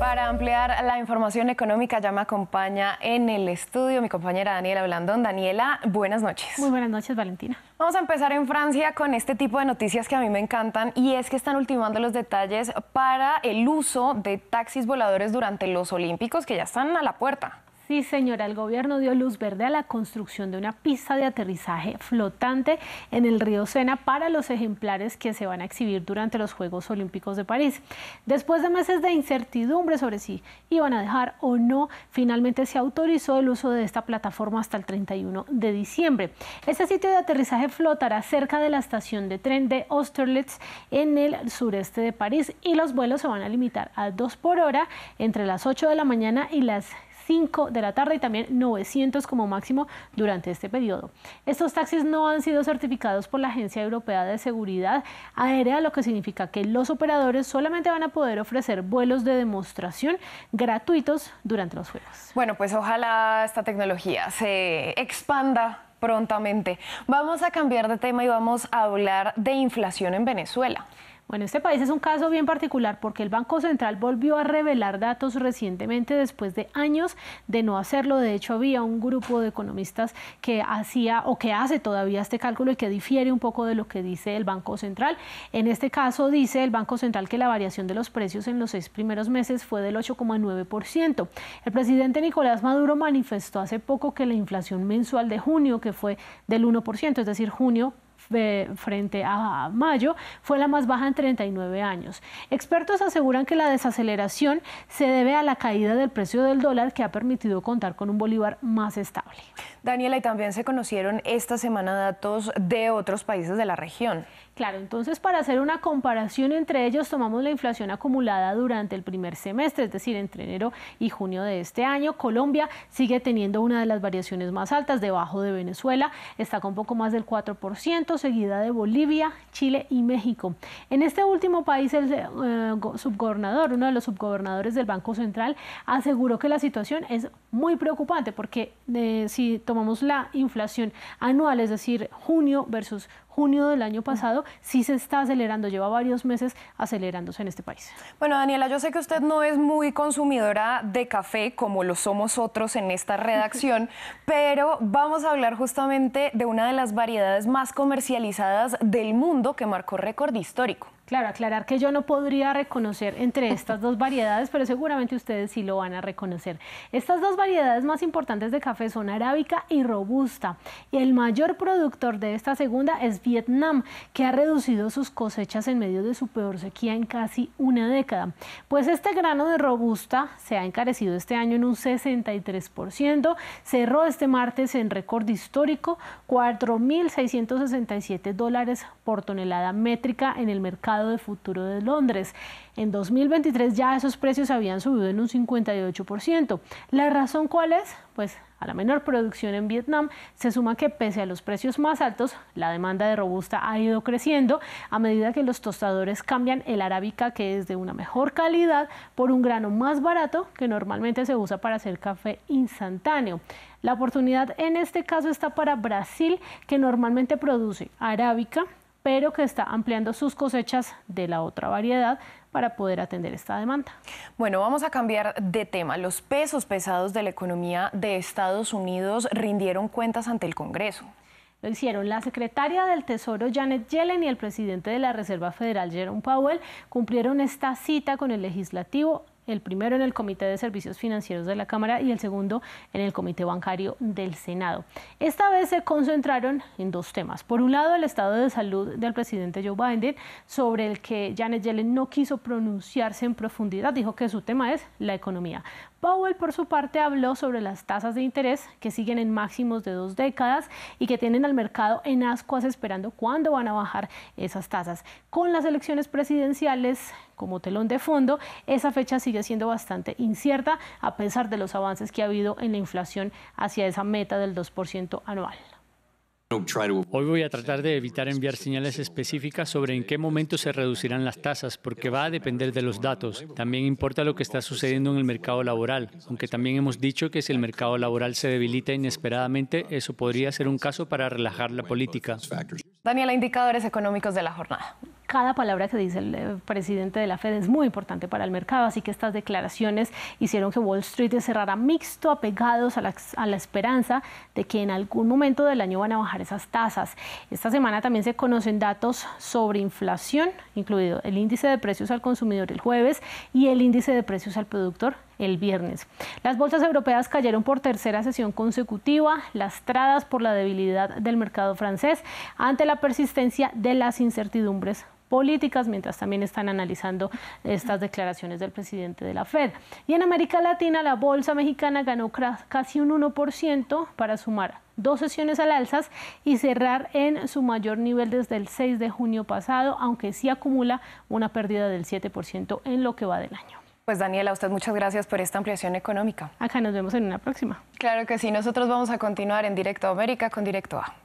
Para ampliar la información económica ya me acompaña en el estudio mi compañera Daniela Blandón. Daniela, buenas noches. Muy buenas noches, Valentina. Vamos a empezar en Francia con este tipo de noticias que a mí me encantan y es que están ultimando los detalles para el uso de taxis voladores durante los Olímpicos que ya están a la puerta. Sí, señora, el gobierno dio luz verde a la construcción de una pista de aterrizaje flotante en el río Sena para los ejemplares que se van a exhibir durante los Juegos Olímpicos de París. Después de meses de incertidumbre sobre si iban a dejar o no, finalmente se autorizó el uso de esta plataforma hasta el 31 de diciembre. Este sitio de aterrizaje flotará cerca de la estación de tren de Austerlitz en el sureste de París y los vuelos se van a limitar a dos por hora entre las 8 de la mañana y las 5 de la tarde y también 900 como máximo durante este periodo. Estos taxis no han sido certificados por la Agencia Europea de Seguridad Aérea, lo que significa que los operadores solamente van a poder ofrecer vuelos de demostración gratuitos durante los Juegos. Bueno, pues ojalá esta tecnología se expanda prontamente. Vamos a cambiar de tema y vamos a hablar de inflación en Venezuela. Bueno, este país es un caso bien particular porque el Banco Central volvió a revelar datos recientemente después de años de no hacerlo. De hecho, había un grupo de economistas que hacía o que hace todavía este cálculo y que difiere un poco de lo que dice el Banco Central. En este caso, dice el Banco Central que la variación de los precios en los seis primeros meses fue del 8,9%. El presidente Nicolás Maduro manifestó hace poco que la inflación mensual de junio, que fue del 1%, es decir, junio frente a mayo fue la más baja en 39 años. Expertos aseguran que la desaceleración se debe a la caída del precio del dólar que ha permitido contar con un bolívar más estable. Daniela, y también se conocieron esta semana datos de otros países de la región. Claro, entonces para hacer una comparación entre ellos tomamos la inflación acumulada durante el primer semestre, es decir, entre enero y junio de este año. Colombia sigue teniendo una de las variaciones más altas, debajo de Venezuela, está con poco más del 4% seguida de Bolivia, Chile y México. En este último país, el eh, subgobernador, uno de los subgobernadores del Banco Central, aseguró que la situación es muy preocupante porque eh, si tomamos la inflación anual, es decir, junio versus junio del año pasado, sí se está acelerando, lleva varios meses acelerándose en este país. Bueno, Daniela, yo sé que usted no es muy consumidora de café como lo somos otros en esta redacción, pero vamos a hablar justamente de una de las variedades más comercializadas del mundo que marcó récord histórico. Claro, aclarar que yo no podría reconocer entre estas dos variedades, pero seguramente ustedes sí lo van a reconocer. Estas dos variedades más importantes de café son arábica y robusta. Y el mayor productor de esta segunda es Vietnam, que ha reducido sus cosechas en medio de su peor sequía en casi una década. Pues este grano de robusta se ha encarecido este año en un 63%, cerró este martes en récord histórico 4.667 dólares por tonelada métrica en el mercado de futuro de Londres. En 2023 ya esos precios habían subido en un 58%. ¿La razón cuál es? Pues a la menor producción en Vietnam se suma que pese a los precios más altos, la demanda de robusta ha ido creciendo a medida que los tostadores cambian el arábica que es de una mejor calidad por un grano más barato que normalmente se usa para hacer café instantáneo. La oportunidad en este caso está para Brasil, que normalmente produce arábica, pero que está ampliando sus cosechas de la otra variedad para poder atender esta demanda. Bueno, vamos a cambiar de tema. Los pesos pesados de la economía de Estados Unidos rindieron cuentas ante el Congreso. Lo hicieron la secretaria del Tesoro Janet Yellen y el presidente de la Reserva Federal Jerome Powell cumplieron esta cita con el legislativo el primero en el Comité de Servicios Financieros de la Cámara y el segundo en el Comité Bancario del Senado. Esta vez se concentraron en dos temas. Por un lado, el estado de salud del presidente Joe Biden, sobre el que Janet Yellen no quiso pronunciarse en profundidad, dijo que su tema es la economía. Powell, por su parte, habló sobre las tasas de interés que siguen en máximos de dos décadas y que tienen al mercado en ascuas esperando cuándo van a bajar esas tasas. Con las elecciones presidenciales como telón de fondo, esa fecha sigue siendo bastante incierta a pesar de los avances que ha habido en la inflación hacia esa meta del 2% anual. Hoy voy a tratar de evitar enviar señales específicas sobre en qué momento se reducirán las tasas, porque va a depender de los datos. También importa lo que está sucediendo en el mercado laboral, aunque también hemos dicho que si el mercado laboral se debilita inesperadamente, eso podría ser un caso para relajar la política. Daniela, indicadores económicos de la jornada cada palabra que dice el eh, presidente de la Fed es muy importante para el mercado, así que estas declaraciones hicieron que Wall Street cerrara mixto, apegados a la, esperanza de que en algún momento del año van a bajar esas tasas. Esta semana también se conocen datos sobre inflación, incluido el índice de precios al consumidor el jueves y el índice de precios al productor el viernes. Las bolsas europeas cayeron por tercera sesión consecutiva, lastradas por la debilidad del mercado francés ante la persistencia de las incertidumbres políticas, mientras también están analizando estas declaraciones del presidente de la Fed. Y en América Latina, la bolsa mexicana ganó casi un 1% para sumar dos sesiones al alzas y cerrar en su mayor nivel desde el 6 de junio pasado, aunque sí acumula una pérdida del 7% en lo que va del año. Pues Daniela, a usted muchas gracias por esta ampliación económica. Acá nos vemos en una próxima. Claro que sí, nosotros vamos a continuar en Directo América con Directo A.